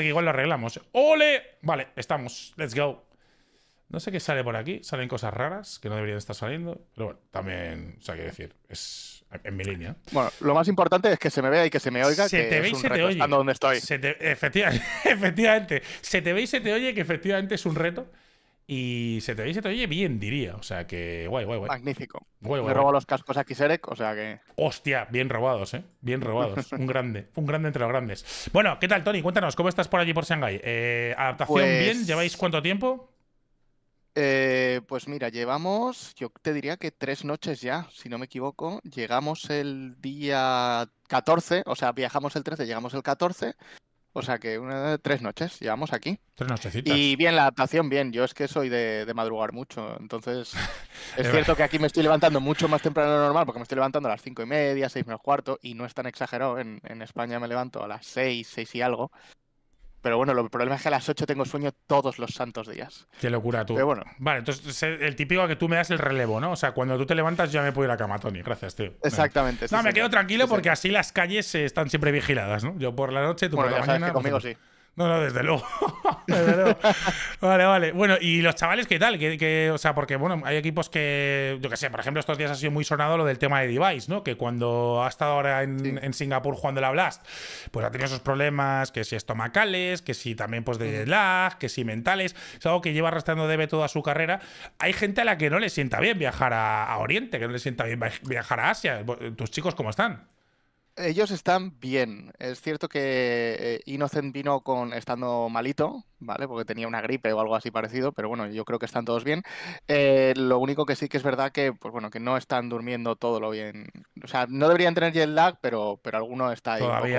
que igual lo arreglamos. ¿eh? ¡Ole! Vale, estamos. Let's go. No sé qué sale por aquí. Salen cosas raras que no deberían estar saliendo. Pero bueno, también, o sea, que decir, es en mi línea. Bueno, lo más importante es que se me vea y que se me oiga. Se que te ve y se te oye. estoy. efectivamente, efectivamente. Se te ve y se te oye que efectivamente es un reto. Y se te oye, se te oye bien, diría. O sea que guay, guay, guay. Magnífico. los cascos a Kiserek, o sea que. Hostia, bien robados, eh. Bien robados. un grande. Un grande entre los grandes. Bueno, ¿qué tal, Tony? Cuéntanos, ¿cómo estás por allí por Shanghai? Eh, ¿Adaptación pues bien? ¿Lleváis cuánto tiempo? Eh, pues mira, llevamos, yo te diría que tres noches ya, si no me equivoco. Llegamos el día 14, o sea, viajamos el 13, llegamos el 14 o sea que una, tres noches llevamos aquí. Tres noches. Y bien, la adaptación, bien. Yo es que soy de, madrugar mucho. Entonces, es cierto que aquí me estoy levantando mucho más temprano de lo normal, porque me estoy levantando a las cinco y media, seis menos cuarto, y no es tan exagerado. En, en España me levanto a las seis, seis y algo. Pero bueno, lo, el problema es que a las 8 tengo sueño todos los santos días. Qué locura tú. Pero bueno. Vale, entonces el típico que tú me das el relevo, ¿no? O sea, cuando tú te levantas ya me puedo ir a cama, Tony. Gracias, tío. Exactamente. No, me quedo tranquilo porque así las calles eh, están siempre vigiladas, ¿no? Yo por la noche, tú por la mañana. Que conmigo sí. No, no, desde luego. Vale, vale. Bueno, ¿y los chavales qué tal? que o sea, porque bueno, hay equipos que, yo qué sé, por ejemplo, estos días ha sido muy sonado lo del tema de Device, ¿no? Que cuando ha estado ahora en, en Singapur jugando la Blast, pues ha tenido esos problemas, que si estomacales, que si también pues de lag, que si mentales. Es algo que lleva arrastrando debe toda su carrera. Hay gente a la que no le sienta bien viajar a, a Oriente, que no le sienta bien viajar a Asia. ¿Tus chicos cómo están? Ellos están bien. Es cierto que eh, Innocent vino con estando malito, ¿vale? Porque tenía una gripe o algo así parecido, pero bueno, yo creo que están todos bien. Eh, lo único que sí que es verdad que, pues bueno, que no están durmiendo todo lo bien. O sea, no deberían tener el lag, pero, pero alguno está ahí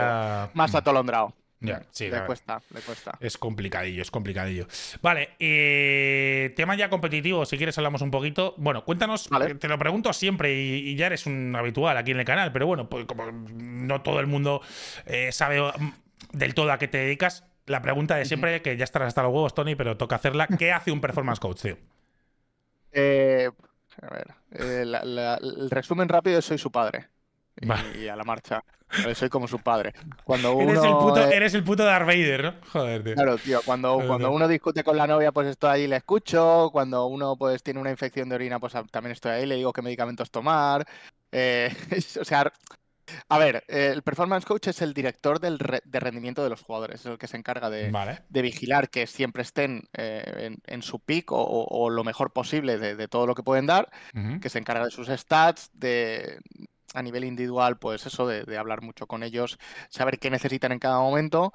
más mm. atolondrado le cuesta, le cuesta. Es complicadillo, es complicadillo. Vale, eh, tema ya competitivo, si quieres hablamos un poquito. Bueno, cuéntanos, eh, te lo pregunto siempre y, ya eres un habitual aquí en el canal, pero bueno, pues como no todo el mundo eh, sabe mm, del todo a qué te dedicas, la pregunta de siempre, que ya estarás hasta los huevos, Tony, pero toca hacerla. ¿Qué hace un performance coach, tío? Eh, a ver, eh, el resumen rápido es soy su padre y, a la marcha. Soy como su padre. Cuando uno eh, eres, el puto, Darth Vader, ¿no? Joder, tío. Claro, tío. Cuando, cuando uno discute con la novia, pues estoy ahí y le escucho. Cuando uno pues tiene una infección de orina, pues también estoy ahí, le digo qué medicamentos tomar. Eh, o sea, a ver, el performance coach es el director de rendimiento de los jugadores, es el que se encarga de, vigilar que siempre estén eh, en, su pico o, lo mejor posible de, todo lo que pueden dar, que se encarga de sus stats, de, a nivel individual, pues eso, de, hablar mucho con ellos, saber qué necesitan en cada momento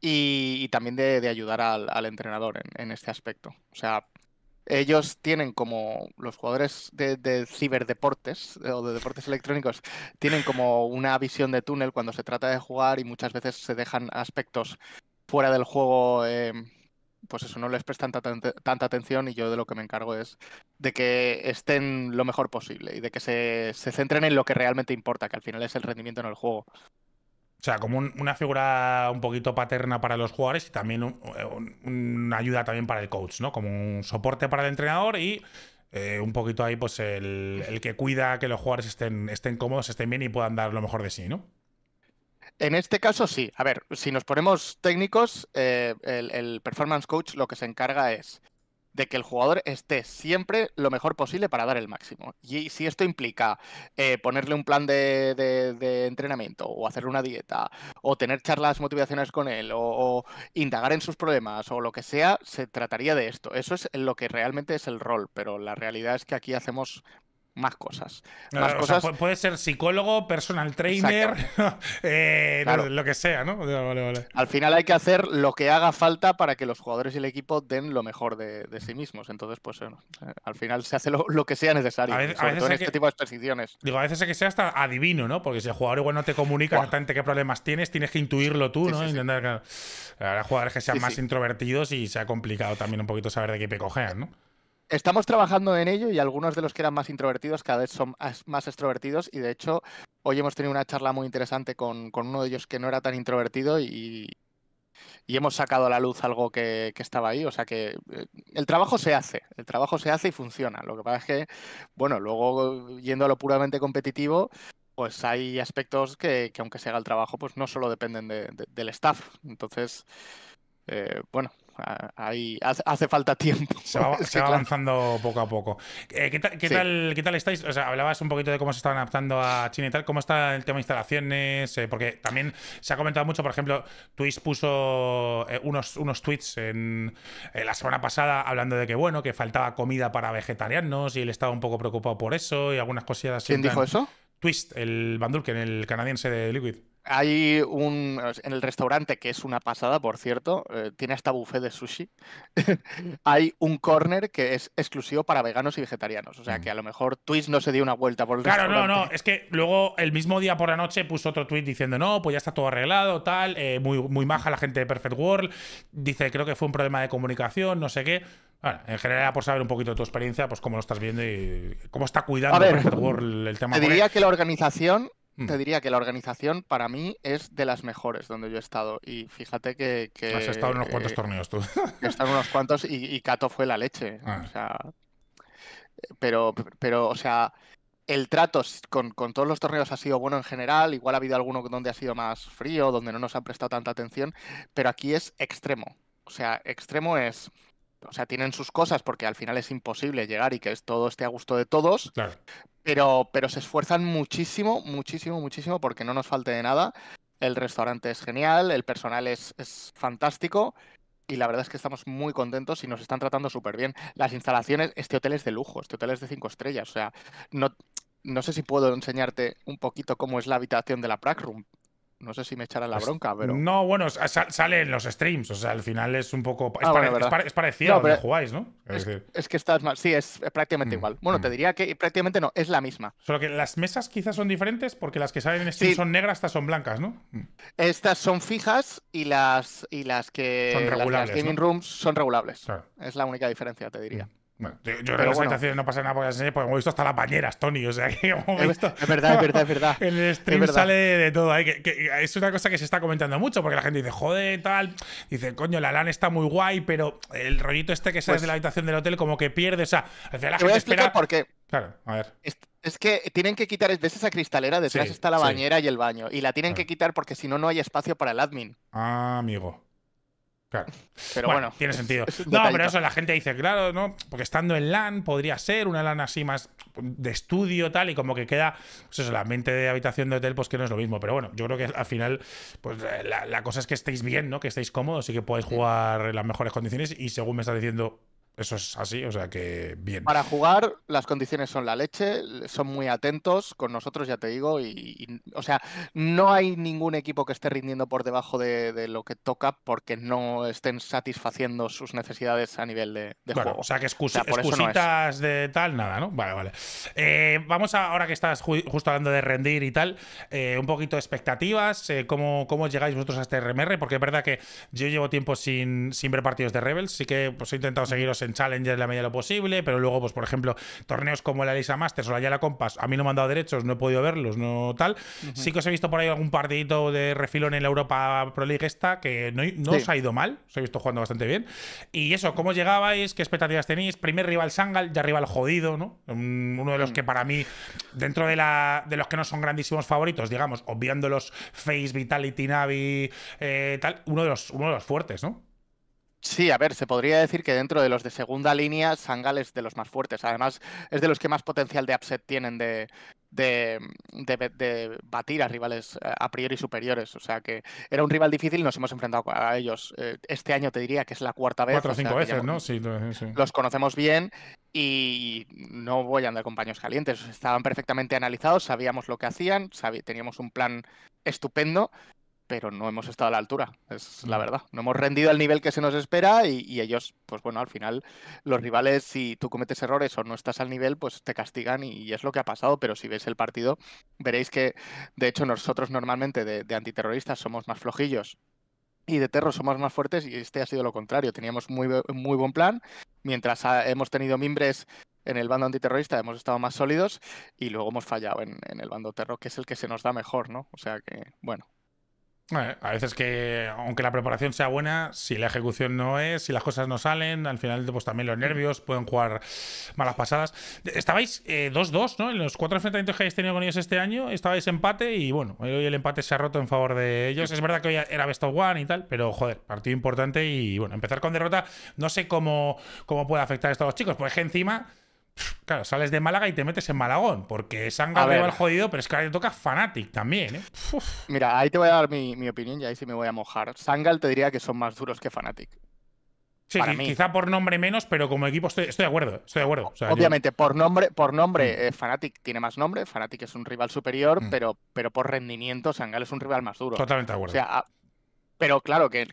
y, también de, ayudar al, entrenador en, este aspecto. O sea, ellos tienen como los jugadores de, ciberdeportes eh, o de deportes electrónicos, tienen como una visión de túnel cuando se trata de jugar y muchas veces se dejan aspectos fuera del juego. Eh, pues eso, no les prestan tanta, atención y yo de lo que me encargo es de que estén lo mejor posible y de que se, centren en lo que realmente importa, que al final es el rendimiento en el juego. O sea, como una figura un poquito paterna para los jugadores y también una ayuda también para el coach, ¿no? Como un soporte para el entrenador y eh, un poquito ahí, pues, el, el, que cuida que los jugadores estén, estén cómodos, estén bien y puedan dar lo mejor de sí, ¿no? En este caso sí. A ver, si nos ponemos técnicos, eh, el, performance coach lo que se encarga es de que el jugador esté siempre lo mejor posible para dar el máximo. Y si esto implica eh, ponerle un plan de, entrenamiento o hacerle una dieta o tener charlas motivacionales con él o, indagar en sus problemas o lo que sea, se trataría de esto. Eso es lo que realmente es el rol, pero la realidad es que aquí hacemos más cosas. Eh, más cosas. puede ser psicólogo, personal trainer, eh, lo, que sea, ¿no? Al final hay que hacer lo que haga falta para que los jugadores y el equipo den lo mejor de, sí mismos. Entonces, pues eh, al final se hace lo, que sea necesario. A veces, en este tipo de exposiciones. Digo, a veces hay que sea hasta adivino, ¿no? Porque si el jugador igual no te comunica bastante qué problemas tienes, tienes que intuirlo tú, ¿no? que. jugadores que sean más introvertidos y sea complicado también un poquito saber de qué pecojean, ¿no? Estamos trabajando en ello y algunos de los que eran más introvertidos cada vez son más extrovertidos y de hecho hoy hemos tenido una charla muy interesante con, uno de ellos que no era tan introvertido y, hemos sacado a la luz algo que, estaba ahí. O sea que eh, el trabajo se hace, el trabajo se hace y funciona. Lo que pasa es que, bueno, luego yendo a lo puramente competitivo, pues hay aspectos que, aunque se haga el trabajo, pues no solo dependen del staff. Entonces, eh, bueno, Ah, ahí hace, falta tiempo. Se va, avanzando poco a poco. Eh, ¿qué, tal, qué, tal, estáis? hablabas un poquito de cómo se están adaptando a China y tal. ¿Cómo está el tema de instalaciones? Eh, porque también se ha comentado mucho, por ejemplo, Twist puso eh, unos, unos tweets en, la semana pasada hablando de que, bueno, que faltaba comida para vegetarianos y él estaba un poco preocupado por eso y algunas cosillas así. ¿Quién dijo eso? Twist, el que en el canadiense de Liquid hay un. En el restaurante, que es una pasada, por cierto, eh, tiene hasta buffet de sushi. hay un corner que es exclusivo para veganos y vegetarianos. O sea que a lo mejor Twitch no se dio una vuelta por el Claro, no, no. Es que luego el mismo día por la noche puso otro tweet diciendo, no, pues ya está todo arreglado, tal. Eh, muy, muy maja la gente de Perfect World. Dice, creo que fue un problema de comunicación, no sé qué. Bueno, en general, por saber un poquito de tu experiencia, pues cómo lo estás viendo y cómo está cuidando Perfect World el tema. Te diría que la organización Mm. Te diría que la organización para mí es de las mejores donde yo he estado. Y fíjate que. Has estado en unos cuantos eh, torneos tú. He estado en unos cuantos y, y Cato fue la leche. Ah. O sea, pero, pero, o sea, el trato con, con, todos los torneos ha sido bueno en general. Igual ha habido alguno donde ha sido más frío, donde no nos ha prestado tanta atención. Pero aquí es extremo. O sea, extremo es. O sea, tienen sus cosas porque al final es imposible llegar y que todo esté a gusto de todos. Claro. Pero, pero se esfuerzan muchísimo, muchísimo, muchísimo porque no nos falte de nada. El restaurante es genial, el personal es, es fantástico y la verdad es que estamos muy contentos y nos están tratando súper bien. Las instalaciones, este hotel es de lujo, este hotel es de cinco estrellas, o sea, no, no sé si puedo enseñarte un poquito cómo es la habitación de la Prague Room, no sé si me echarán la pues bronca, pero. No, bueno, sale en los streams. O sea, al final es un poco. Es, ah, parecido a lo que jugáis, ¿no? Es, es, que estás mal. Sí, es prácticamente mm, igual. Bueno, te mm. diría que prácticamente no, es la misma. Solo que las mesas quizás son diferentes porque las que salen en stream son negras, estas son blancas, ¿no? Mm. Estas son fijas y las, y las que. Son regulables. Las, gaming rooms son regulables. Es la única diferencia, te diría. Bueno, yo, creo que las habitaciones no pasa nada por las porque hemos visto hasta las bañeras, Tony. Es verdad, es verdad, es En el stream sale de todo. es una cosa que se está comentando mucho porque la gente dice, joder, tal. Dice, coño, la LAN está muy guay, pero el rollito este que sale pues de la habitación del hotel como que pierde. O sea, te voy a explicar Claro, a ver. Es, que tienen que quitar, ves esa cristalera, detrás está la bañera y el baño. Y la tienen que quitar porque si no, no hay espacio para el admin. Ah, amigo. Pero bueno, tiene sentido. No, pero eso la gente dice, claro, ¿no? Porque estando en LAN podría ser una LAN así más de estudio, tal, y como que queda, pues eso, la mente de habitación de hotel, pues que no es lo mismo. Pero bueno, yo creo que al final, pues eh, la, cosa es que estéis bien, ¿no? Que estéis cómodos y que podáis jugar en las mejores condiciones. Y según me está diciendo eso es así, o sea que bien. Para jugar, las condiciones son la leche, son muy atentos con nosotros, ya te digo, y, o sea, no hay ningún equipo que esté rindiendo por debajo de, lo que toca porque no estén satisfaciendo sus necesidades a nivel de, juego. O sea que excusas, excusitas de tal, nada, ¿no? Vale, vale. Eh, vamos ahora que estás justo hablando de rendir y tal, eh, un poquito de expectativas, eh, cómo, llegáis vosotros a este RMR, porque es verdad que yo llevo tiempo sin, sin ver partidos de Rebels, sí que pues, he intentado seguiros en Challenger en la medida de lo posible, pero luego, pues por ejemplo, torneos como la Elisa Masters o la Yala Compass, a mí no me han dado derechos, no he podido verlos, no tal. Sí que os he visto por ahí algún partidito de refilón en la Europa Pro League esta, que no, os ha ido mal, os he visto jugando bastante bien. Y eso, ¿cómo llegabais? ¿Qué expectativas tenéis? Primer rival Sangal, ya rival jodido, ¿no? Uno de los mm. que para mí, dentro de, la, de los que no son grandísimos favoritos, digamos, obviando los Face, Vitality, Navi, eh, tal, uno de, los, uno de los fuertes, ¿no? Sí, a ver, se podría decir que dentro de los de segunda línea, Sangal es de los más fuertes. Además, es de los que más potencial de upset tienen de, de, de, batir a rivales eh, a priori superiores. O sea que era un rival difícil, nos hemos enfrentado a ellos. Eh, este año te diría que es la cuarta vez. Cuatro o cinco veces, ¿no? Eh, sí, Los conocemos bien y no voy a andar con paños calientes. Estaban perfectamente analizados, sabíamos lo que hacían, teníamos un plan estupendo pero no hemos estado a la altura, es la mm. verdad. No hemos rendido al nivel que se nos espera y, ellos, pues bueno, al final los rivales, si tú cometes errores o no estás al nivel, pues te castigan y, es lo que ha pasado, pero si ves el partido, veréis que, de hecho, nosotros normalmente de, antiterroristas somos más flojillos, y de terror somos más fuertes y este ha sido lo contrario. Teníamos muy, muy buen plan. Mientras hemos tenido mimbres en el bando antiterrorista, hemos estado más sólidos y luego hemos fallado en, el bando terror, que es el que se nos da mejor, ¿no? O sea que, bueno, a veces que, aunque la preparación sea buena, si la ejecución no es, si las cosas no salen, al final pues también los nervios pueden jugar malas pasadas. Estabais 2-2, eh, ¿no? En los cuatro enfrentamientos que habéis tenido con ellos este año, estabais empate y bueno, hoy el empate se ha roto en favor de ellos. Es verdad que hoy era best of one y tal, pero joder, partido importante y bueno, empezar con derrota, no sé cómo, cómo puede afectar esto a los chicos, porque es que encima Claro, sales de Málaga y te metes en Malagón, porque Sangal va el jodido, pero es que ahora te toca Fanatic también, ¿eh? Mira, ahí te voy a dar mi, opinión y ahí sí me voy a mojar. Sangal te diría que son más duros que Fanatic. Sí, quizá por nombre menos, pero como equipo estoy, de acuerdo, estoy de acuerdo. Obviamente, por nombre, por nombre mm. eh, tiene más nombre, Fnatic es un rival superior, mm. pero, pero por rendimiento Sangal es un rival más duro. Totalmente de acuerdo. O sea, pero claro, que,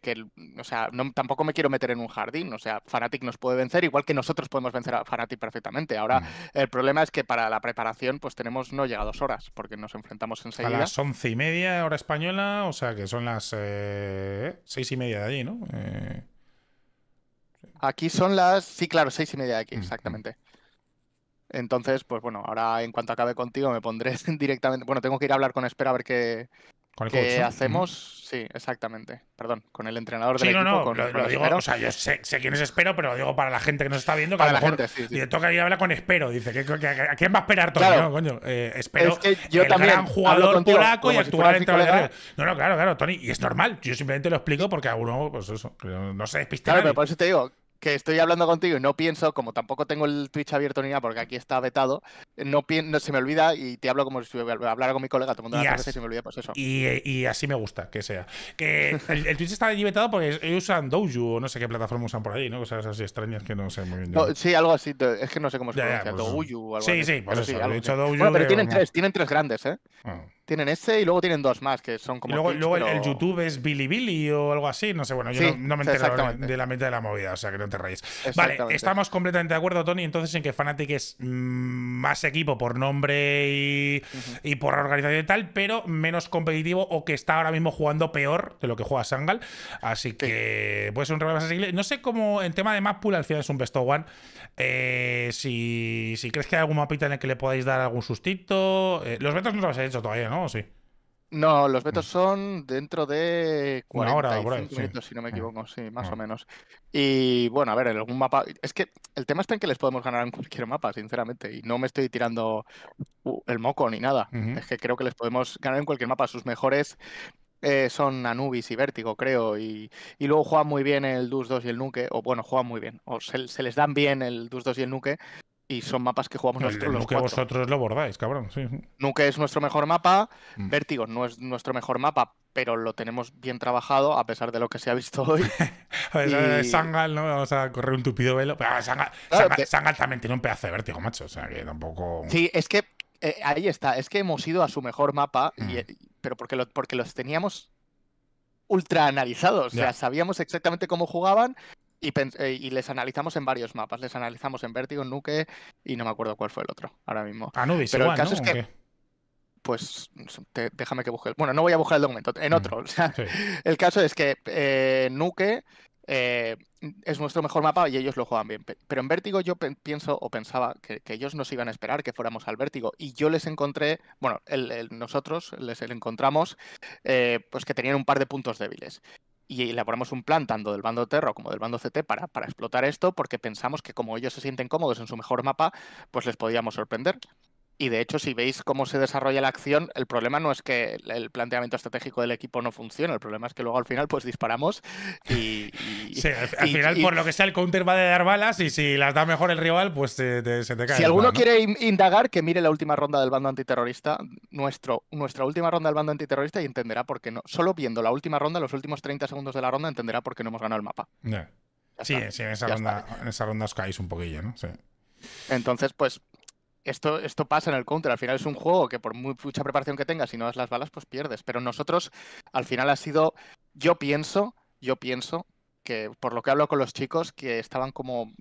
sea, tampoco me quiero meter en un jardín. O sea, Fanatic nos puede vencer, igual que nosotros podemos vencer a Fanatic perfectamente. Ahora, el problema es que para la preparación, pues tenemos no llega dos horas, porque nos enfrentamos enseguida. A las once y media, hora española, o sea que son las eh, seis y media de allí, ¿no? Eh, aquí son las. Sí, claro, seis y media de aquí, exactamente. Entonces, pues bueno, ahora en cuanto acabe contigo me pondré directamente. Bueno, tengo que ir a hablar con Espera a ver qué, con el que coach, hacemos, sí, exactamente. Perdón, con el entrenador del sí, equipo. No, no, con, lo, digo, o sea, yo sé, quién es Espero, pero lo digo para la gente que nos está viendo. Que para a la gente, sí, sí. Le toca ir a hablar con Espero. Dice, que, ¿a quién va a esperar todo? coño, eh, espero es que yo el gran jugador contigo, polaco y actual si entrenador. No, no, claro, claro, Tony. Y es normal. Yo simplemente lo explico porque a uno, pues eso, no se despiste Claro, pero por eso te digo, que estoy hablando contigo y no pienso, como tampoco tengo el Twitch abierto ni nada porque aquí está vetado, no, se me olvida y te hablo como si hablara con mi colega, tomando una mundo y se me olvida, pues eso. Y, así me gusta que sea. Que el, Twitch está allí vetado porque usan Doju o no sé qué plataforma usan por ahí, ¿no? Cosas así extrañas que no sé muy bien. sí, algo así, es que no sé cómo se pronuncia, pues, Douyu o algo Sí, así. sí, pues sí, sí, he dicho Doju. Bueno, pero tienen, tres, tienen tres grandes, ¿eh? Ah. Tienen ese y luego tienen dos más, que son como. luego, luego el YouTube es Bilibili o algo así, no sé, bueno, yo no, me entero de la mitad de la movida, o sea que no te rayes. Vale, estamos completamente de acuerdo, Tony, entonces en que Fnatic es mm, más equipo por nombre y, por organización y tal, pero menos competitivo o que está ahora mismo jugando peor de lo que juega Sangal. Así que pues puede ser un revés más No sé cómo, en tema de map pool, al final es un best one. Eh, si, crees que hay algún mapita en el que le podáis dar algún sustito. Eh, los vetos no los habéis hecho todavía, ¿no? ¿no? sí? No, los Betos mm. son dentro de 45 hora, minutos, si no me ah. equivoco, sí, más ah. o menos. Y bueno, a ver, en algún mapa. Es que el tema está en que les podemos ganar en cualquier mapa, sinceramente. Y no me estoy tirando uh, el moco ni nada. Es que creo que les podemos ganar en cualquier mapa. Sus mejores eh, son Anubis y Vértigo, creo. Y, luego juegan muy bien el Dus 2 y el Nuke. O bueno, juegan muy bien. O se, les dan bien el Dus 2 y el Nuke y son mapas que jugamos nosotros los que vosotros lo bordáis, cabrón. Sí. Nuke es nuestro mejor mapa, mm. Vértigo no es nuestro mejor mapa, pero lo tenemos bien trabajado a pesar de lo que se ha visto hoy. Eh, y... Sangal, ¿no? Vamos a correr un tupido velo. Pero ah, Sangal, también tiene un pedazo de vértigo, macho. O sea, que tampoco... Sí, es que eh, ahí está. Es que hemos ido a su mejor mapa, mm. pero porque, porque los teníamos ultra analizados. O sea, sabíamos exactamente cómo jugaban eh, y, les analizamos en varios mapas. Les analizamos en Vértigo, Nuke y no me acuerdo cuál fue el otro ahora mismo. Ah, pero el caso es que. Pues déjame que busque. Bueno, no voy a buscar el documento, en mm, otro. El caso es que eh, Nuke eh, es nuestro mejor mapa y ellos lo juegan bien. Pero en Vértigo yo pienso o pensaba que, ellos nos iban a esperar que fuéramos al Vértigo. Y yo les encontré, bueno, nosotros les encontramos, pues que tenían un par de puntos débiles y elaboramos un plan tanto del bando Terro como del bando CT para, para explotar esto porque pensamos que como ellos se sienten cómodos en su mejor mapa, pues les podíamos sorprender. Y de hecho, si veis cómo se desarrolla la acción, el problema no es que el planteamiento estratégico del equipo no funcione, el problema es que luego al final pues disparamos y... sí, al, final por lo que sea el counter va de dar balas y si las da mejor el rival pues se te cae. Si alguno quiere indagar, que mire la última ronda del bando antiterrorista, nuestro, nuestra última ronda del bando antiterrorista y entenderá por qué no. Solo viendo la última ronda, los últimos 30 segundos de la ronda, entenderá por qué no hemos ganado el mapa. Sí, en, esa ronda, en, esa ronda, os caéis un poquillo, ¿no? Sí. Entonces, pues esto, esto pasa en el counter. Al final es un juego que por mucha preparación que tengas, si no das las balas, pues pierdes. Pero nosotros, al final ha sido, yo pienso, yo pienso que por lo que hablo con los chicos, que estaban como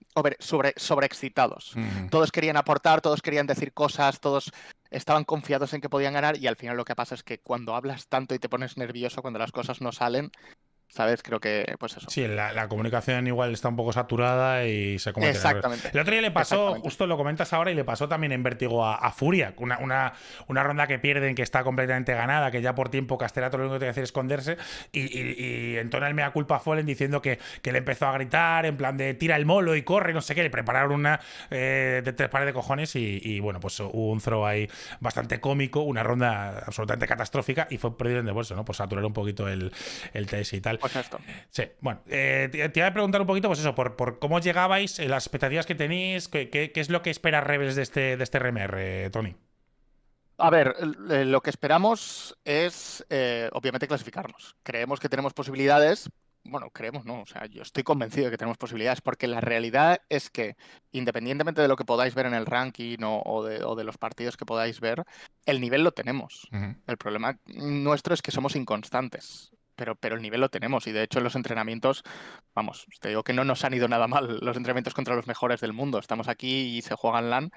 sobre, sobreexcitados. Todos querían aportar, todos querían decir cosas, todos estaban confiados en que podían ganar y al final lo que pasa es que cuando hablas tanto y te pones nervioso, cuando las cosas no salen, ¿Sabes? Creo que, pues eso. Sí, la, comunicación igual está un poco saturada y se comete. Exactamente. El otro día le pasó, justo lo comentas ahora, y le pasó también en vértigo a, Furia. Una, una, una, ronda que pierden, que está completamente ganada, que ya por tiempo Castelato lo único que tiene que hacer es esconderse. Y, y, y entona el mea culpa a Fallen diciendo que, le empezó a gritar, en plan de tira el molo y corre, no sé qué. Le prepararon una eh, de tres pares de cojones y, bueno, pues hubo un throw ahí bastante cómico, una ronda absolutamente catastrófica y fue perdido en de bolso, ¿no? Pues saturar un poquito el, el test y tal. Pues sí, bueno, eh, te, iba a preguntar un poquito, pues eso, por, cómo llegabais, eh, las expectativas que tenéis, qué, es lo que espera Rebels de este, de este RMR, eh, Tony. A ver, lo que esperamos es, obviamente, clasificarnos. Creemos que tenemos posibilidades. Bueno, creemos, no. O sea, yo estoy convencido de que tenemos posibilidades, porque la realidad es que, independientemente de lo que podáis ver en el ranking o, de, los partidos que podáis ver, el nivel lo tenemos. El problema nuestro es que somos inconstantes pero, el nivel lo tenemos y de hecho los entrenamientos, vamos, te digo que no nos han ido nada mal los entrenamientos contra los mejores del mundo. Estamos aquí y se juegan LAN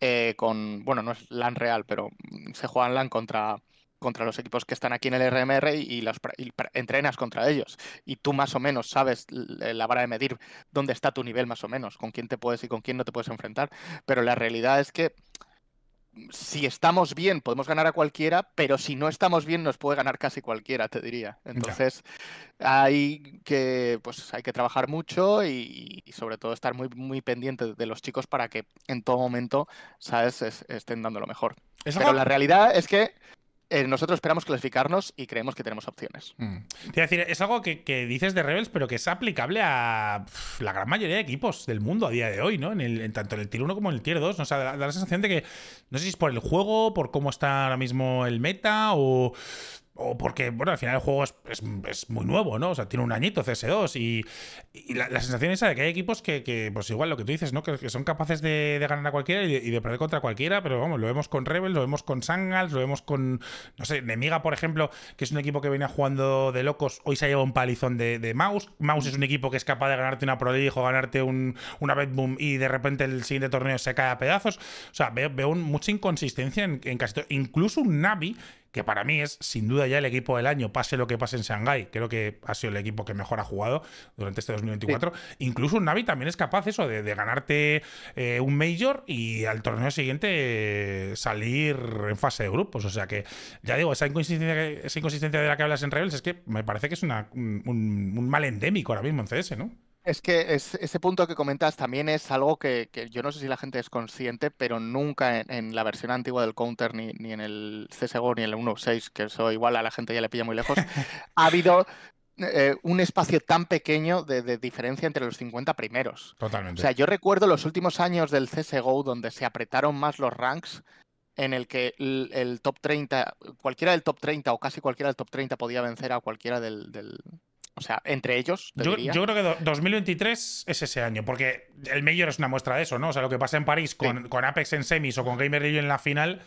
eh, con, bueno, no es LAN real, pero se juegan LAN contra contra los equipos que están aquí en el RMR y, y entrenas contra ellos. Y tú más o menos sabes la vara de medir dónde está tu nivel más o menos, con quién te puedes y con quién no te puedes enfrentar. Pero la realidad es que si estamos bien podemos ganar a cualquiera, pero si no estamos bien nos puede ganar casi cualquiera, te diría. Entonces hay que, pues, hay que trabajar mucho y, sobre todo estar muy, muy pendiente de los chicos para que en todo momento, ¿sabes?, estén dando lo mejor. pero la realidad es que eh, nosotros esperamos clasificarnos y creemos que tenemos opciones. Mm. Es decir, es algo que, dices de Rebels, pero que es aplicable a la gran mayoría de equipos del mundo a día de hoy, ¿no? En tanto en el tier 1 como en el tier 2. O sea, da, la sensación de que, no sé si es por el juego, por cómo está ahora mismo el meta, o o porque, bueno, al final el juego es, muy nuevo, ¿no? O sea, tiene un añito CS2 y, la, sensación es de que hay equipos que, pues igual lo que tú dices, ¿no? Que, son capaces de, ganar a cualquiera y de, perder contra cualquiera, pero vamos, lo vemos con Rebels, lo vemos con Sangals, lo vemos con, no sé, Nemiga, por ejemplo, que es un equipo que venía jugando de locos, hoy se ha llevado un palizón de, de Mouse. Mouse es un equipo que es capaz de ganarte una Pro League o ganarte un, una Boom y de repente el siguiente torneo se cae a pedazos. O sea, veo, veo mucha inconsistencia en, en casi todo. Incluso un Navi que para mí es sin duda ya el equipo del año, pase lo que pase en Shanghai. Creo que ha sido el equipo que mejor ha jugado durante este 2024. Incluso un Navi también es capaz de, ganarte eh, un Major y al torneo siguiente eh, salir en fase de grupos. O sea que, ya digo, esa inconsistencia, esa inconsistencia de la que hablas en Rebels es que me parece que es una, un, un mal endémico ahora mismo en CS, ¿no? Es que ese punto que comentas también es algo que, yo no sé si la gente es consciente, pero nunca en, la versión antigua del Counter, ni, en el CSGO, ni en el 1.6, que eso igual a la gente ya le pilla muy lejos, ha habido eh, un espacio tan pequeño de, diferencia entre los 50 primeros. Totalmente. O sea, yo recuerdo los últimos años del CSGO donde se apretaron más los ranks, en el que el, top 30, cualquiera del top 30 o casi cualquiera del top 30 podía vencer a cualquiera del, o sea, entre ellos. Yo, creo que 2023 es ese año, porque el Major es una muestra de eso, ¿no? O sea, lo que pasa en París con, Apex en semis o con Gamer League en la final.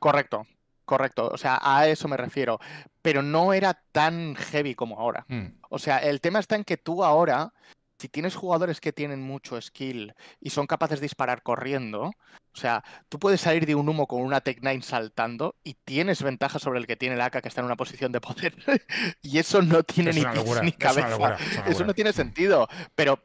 Correcto, correcto. O sea, a eso me refiero. Pero no era tan heavy como ahora. Mm. O sea, el tema está en que tú ahora si tienes jugadores que tienen mucho skill y son capaces de disparar corriendo, o sea, tú puedes salir de un humo con una Tech 9 saltando y tienes ventaja sobre el que tiene el AK que está en una posición de poder. y eso no tiene ni, ni, cabeza. eso no tiene sentido. Pero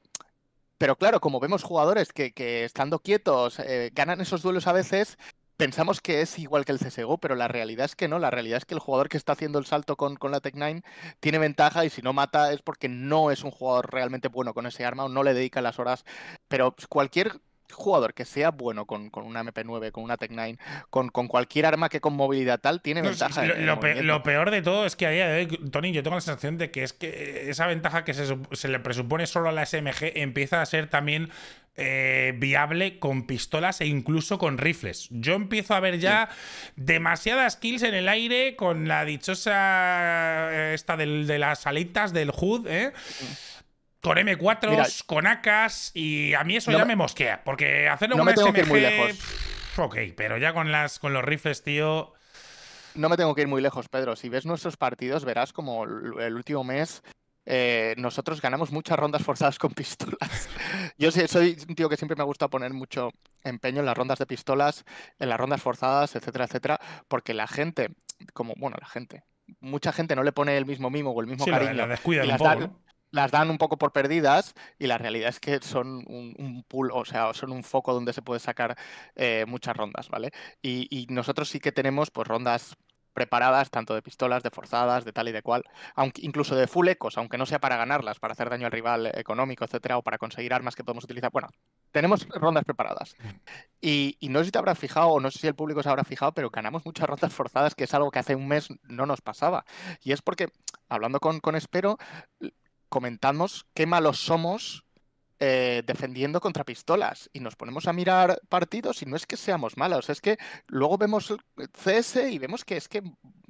pero claro, como vemos jugadores que, estando quietos eh, ganan esos duelos a veces, pensamos que es igual que el CSGO, pero la realidad es que no. La realidad es que el jugador que está haciendo el salto con, con la Tech9 tiene ventaja y si no mata es porque no es un jugador realmente bueno con ese arma o no le dedica las horas. Pero pues, cualquier jugador que sea bueno con, con una MP9, con una Tech9, con, con, cualquier arma que con movilidad tal, tiene ventaja. Lo, peor de todo es que a día de hoy, Tony, yo tengo la sensación de que es que eh, esa ventaja que se, le presupone solo a la SMG empieza a ser también eh, viable con pistolas e incluso con rifles. Yo empiezo a ver ya demasiadas kills en el aire con la dichosa eh, esta del, de las alitas del HUD, ¿eh? con m 4 con AKs, y a mí eso ya me, mosquea, porque hacerlo no momento. me tengo que ir muy lejos. ok, pero ya con, las, con los rifles, tío... No me tengo que ir muy lejos, Pedro. Si ves nuestros partidos, verás como el último mes eh, nosotros ganamos muchas rondas forzadas con pistolas. Yo soy un tío que siempre me gusta poner mucho empeño en las rondas de pistolas, en las rondas forzadas, etcétera, etcétera, porque la gente, como, bueno, la gente, mucha gente no le pone el mismo mimo o el mismo cariño. La, la y, las dan un poco por perdidas y la realidad es que son un, pool, o sea, son un foco donde se puede sacar eh, muchas rondas, ¿vale? Y, nosotros sí que tenemos pues rondas preparadas, tanto de pistolas, de forzadas, de tal y de cual, aunque, incluso de full ecos, aunque no sea para ganarlas, para hacer daño al rival económico, etcétera, o para conseguir armas que podemos utilizar. Bueno, tenemos rondas preparadas. Mm. Y, no sé si te habrás fijado, o no sé si el público se habrá fijado, pero ganamos muchas rondas forzadas, que es algo que hace un mes no nos pasaba. Y es porque, hablando con, con Espero, comentamos qué malos somos eh, defendiendo contra pistolas y nos ponemos a mirar partidos y no es que seamos malos, es que luego vemos CS y vemos que es que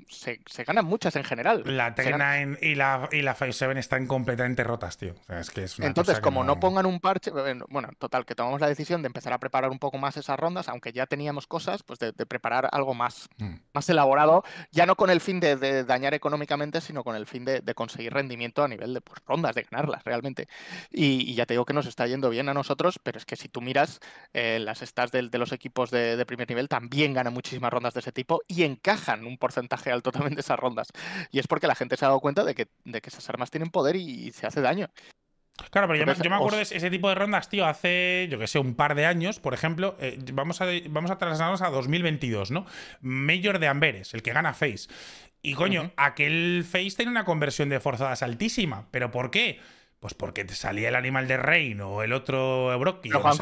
se, ganan muchas en general. La T9 y la, y la f 7 están completamente rotas, tío. Entonces, como no... pongan un parche, bueno, total, que tomamos la decisión de empezar a preparar un poco más esas rondas, aunque ya teníamos cosas, pues de, preparar algo más, mm. más elaborado, ya no con el fin de, dañar económicamente, sino con el fin de, conseguir rendimiento a nivel de pues, rondas, de ganarlas realmente. Y, y ya te digo que no nos está yendo bien a nosotros, pero es que si tú miras eh, las stats de, los equipos de, primer nivel, también ganan muchísimas rondas de ese tipo y encajan un porcentaje alto también de esas rondas. Y es porque la gente se ha dado cuenta de que, de que esas armas tienen poder y, se hace daño. Claro, pero, yo, me, acuerdo de ese tipo de rondas, tío, hace, yo que sé, un par de años, por ejemplo, eh, vamos, a, vamos a trasladarnos a 2022, ¿no? Major de Amberes, el que gana Face. Y coño, aquel Face tiene una conversión de forzadas altísima. ¿Pero por qué? Pues porque te salía el animal de reino o el otro Brocky. Lo con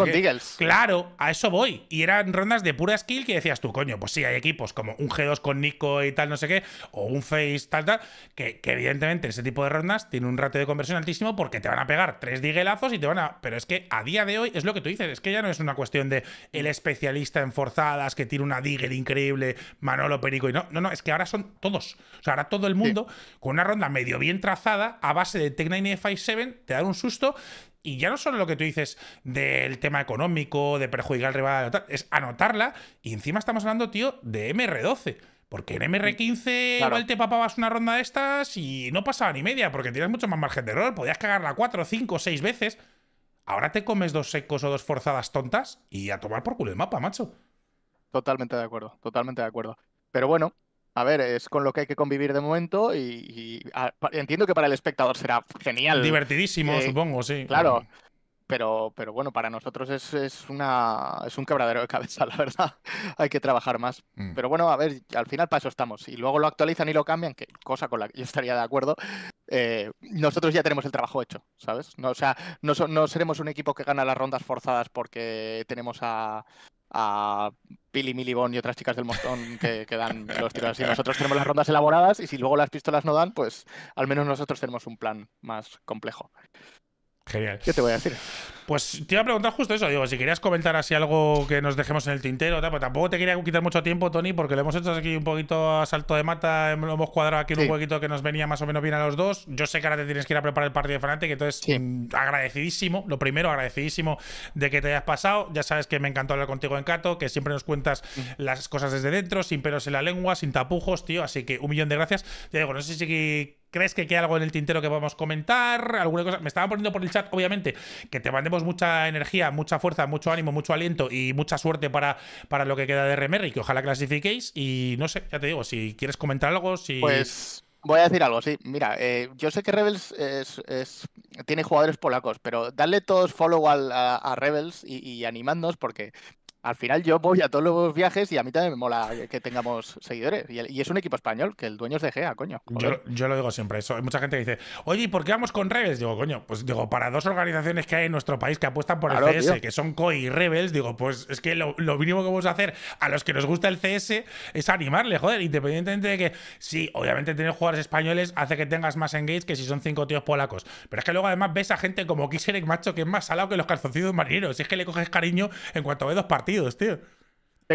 Claro, a eso voy. Y eran rondas de pura skill que decías tú, coño, pues sí, hay equipos como un G2 con Nico y tal, no sé qué, o un Face tal, tal, que, evidentemente ese tipo de rondas tiene un rato de conversión altísimo porque te van a pegar tres diguelazos y te van a. Pero es que a día de hoy es lo que tú dices, es que ya no es una cuestión de el especialista en forzadas que tiene una digel increíble, Manolo Perico y no. No, no, es que ahora son todos. O sea, ahora todo el mundo con una ronda medio bien trazada a base de Tecna y 7 te dan un susto. Y ya no solo lo que tú dices del tema económico, de perjudicar al rival, es anotarla. Y encima estamos hablando, tío, de MR12. Porque en MR15 igual te papabas una ronda de estas y no pasaba ni media, porque tienes mucho más margen de error, podías cagarla 4, 5, 6 veces. Ahora te comes dos secos o dos forzadas tontas y a tomar por culo el mapa, macho. Totalmente de acuerdo, totalmente de acuerdo. Pero bueno, a ver, es con lo que hay que convivir de momento y, entiendo que para el espectador será genial. Divertidísimo, eh, supongo, sí. Claro. Pero, pero bueno, para nosotros es, una, es un quebradero de cabeza, la verdad. hay que trabajar más. Mm. Pero bueno, a ver, al final para eso estamos. Y luego lo actualizan y lo cambian, que cosa con la que yo estaría de acuerdo. Eh, nosotros ya tenemos el trabajo hecho, ¿sabes? No, o sea, no seremos un equipo que gana las rondas forzadas porque tenemos a, a Pili Milibon y otras chicas del mostón que, dan los tiros. Y nosotros tenemos las rondas elaboradas y si luego las pistolas no dan, pues al menos nosotros tenemos un plan más complejo. Genial. ¿Qué te voy a decir? Pues te iba a preguntar justo eso, digo, si querías comentar así algo que nos dejemos en el tintero, pues tampoco te quería quitar mucho tiempo, Tony, porque lo hemos hecho aquí un poquito a salto de mata, lo hemos cuadrado aquí un poquito que nos venía más o menos bien a los dos. Yo sé que ahora te tienes que ir a preparar el partido de que entonces mm, agradecidísimo, lo primero, agradecidísimo de que te hayas pasado. Ya sabes que me encantó hablar contigo en Cato, que siempre nos cuentas las cosas desde dentro, sin pelos en la lengua, sin tapujos, tío, así que un millón de gracias. Ya digo, no sé si ¿Crees que queda algo en el tintero que podemos comentar? ¿Alguna cosa? Me estaba poniendo por el chat, obviamente, que te mandemos mucha energía, mucha fuerza, mucho ánimo, mucho aliento y mucha suerte para, para lo que queda de remery que ojalá clasifiquéis. Y no sé, ya te digo, si quieres comentar algo, si. Pues voy a decir algo, sí. Mira, eh, yo sé que Rebels es, tiene jugadores polacos, pero darle todos follow a, Rebels y, y animándonos porque al final yo voy a todos los viajes y a mí también me mola que tengamos seguidores. Y, es un equipo español, que el dueño es de Gea, coño. Yo, lo digo siempre, eso. Hay mucha gente que dice, oye, ¿y por qué vamos con Rebels? Digo, coño, pues digo, para dos organizaciones que hay en nuestro país que apuestan por el CS, que son COI y Rebels, digo, pues es que lo, mínimo que vamos a hacer a los que nos gusta el CS es animarle, joder, independientemente de que, sí, obviamente tener jugadores españoles hace que tengas más engage que si son cinco tíos polacos. Pero es que luego además ves a gente como Kiserek, macho, que es más salado que los calzoncillos marineros. es que le coges cariño en cuanto ve dos partidos jodidos,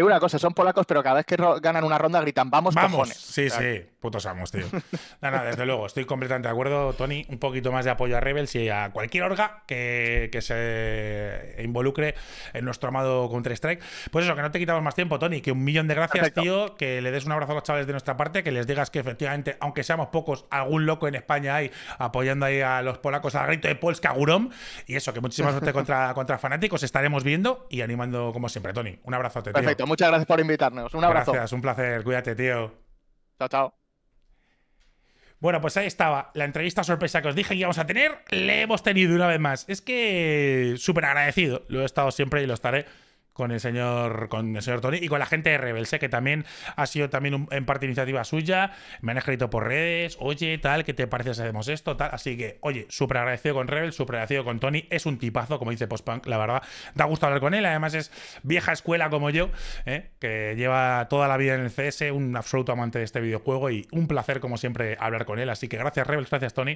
una cosa, son polacos, pero cada vez que ganan una ronda gritan, vamos, vamos. Cojones. Sí, sí putos amos, tío. No, no, desde luego, estoy completamente de acuerdo, Tony. Un poquito más de apoyo a Rebels y a cualquier orga que, se involucre en nuestro amado Counter-Strike. Pues eso, que no te quitamos más tiempo, Tony. Que un millón de gracias, tío. Que le des un abrazo a los chavales de nuestra parte, que les digas que efectivamente, aunque seamos pocos, algún loco en España hay apoyando ahí a los polacos al grito de Polska Gurón, Y eso, que muchísimas suerte contra, contra fanáticos. Estaremos viendo y animando como siempre, Tony. Un abrazo, tío. Perfecto, muchas gracias por invitarnos. Un abrazo. Gracias, un placer. Cuídate, tío. Chao, chao. Bueno, pues ahí estaba la entrevista sorpresa que os dije que íbamos a tener. Le hemos tenido una vez más. Es que súper agradecido. Lo he estado siempre y lo estaré con el señor con el señor Tony y con la gente de sé que también ha sido también en parte iniciativa suya me han escrito por redes oye tal qué te parece si hacemos esto tal así que oye súper agradecido con Rebel súper agradecido con Tony es un tipazo como dice Postpunk la verdad da gusto hablar con él además es vieja escuela como yo ¿eh? que lleva toda la vida en el CS un absoluto amante de este videojuego y un placer como siempre hablar con él así que gracias Rebels gracias Tony